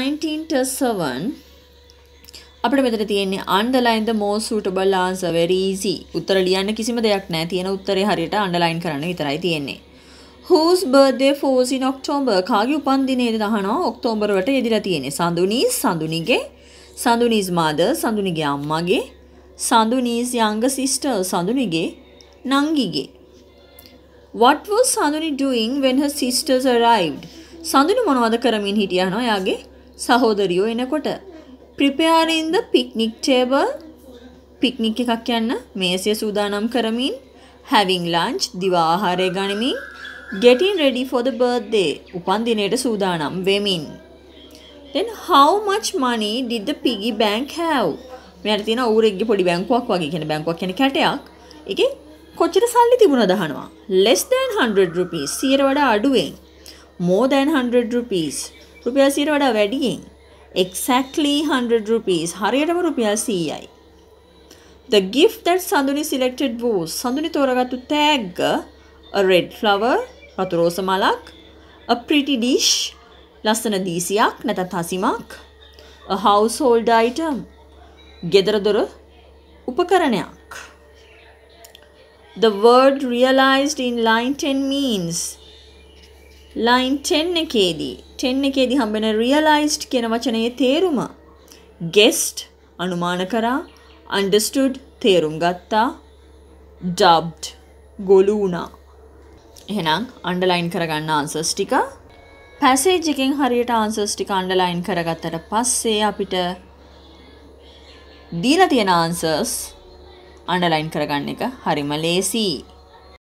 19.7 අපිට මෙතන තියෙන්නේ underline the most suitable answer very easy. උත්තර ලියන්න කිසිම දෙයක් නැහැ. තියෙන උත්තරේ හරියට underline කරන්න විතරයි තියෙන්නේ. Whose birthday falls in October? කාගේ උපන්දිනයේද දහනවා ඔක්තෝබර් වලට යෙදිලා තියෙන්නේ. සඳුනි සඳුනිගේ සඳුනි's mother සඳුනිගේ අම්මගේ සඳුනි's younger sister සඳුනිගේ නංගිගේ What was Sanduni doing when her sisters arrived? Sanduni මොනවද කරමින් හිටියා නෝ එයාගේ සහෝදරියෝ එනකොට preparing the picnic table picnic එකක් යන්න මේසය සූදානම් කරමින් having lunch දිවා ආහාරය ගනිමින් getting ready for the birthday උපන් දිනයට සූදානම් වෙමින් then how much money did the piggy bank have මෙයාට තියෙන ඌරෙක්ගේ පොඩි බැංකුවක් වගේ කියන බැංකුවක් කියන්නේ කැටයක් ඒකේ කොච්චර සල්ලි තිබුණද අහනවා less than 100 rupees 100ට වඩා අඩුවෙන් more than 100 rupees රුපියල් 100ට වඩා වැඩියෙන් exactly 100 rupees හරියටම රුපියල් 100යි the gift that Sanduni selected was Sanduni තෝරගත්තු tag a red flower රතු රෝස මලක් a pretty dish ලස්සන දීසියක් නැතත් හසිමක් a household item ගෙදර දොර උපකරණයක් the word realized in line 10 means line 10 එකේදී 10 එකේදී හම්බෙන realized කියන වචනයේ තේරුම guessed අනුමාන කරා understood තේරුම් ගත්තා dubbed ගොළු වුණා එහෙනම් underline කරගන්න answers ටික passage එකෙන් හරියට answers ටික underline කරගත්තට පස්සේ අපිට දීලා තියෙන answers underline කරගන්න එක හරිම ලේසියි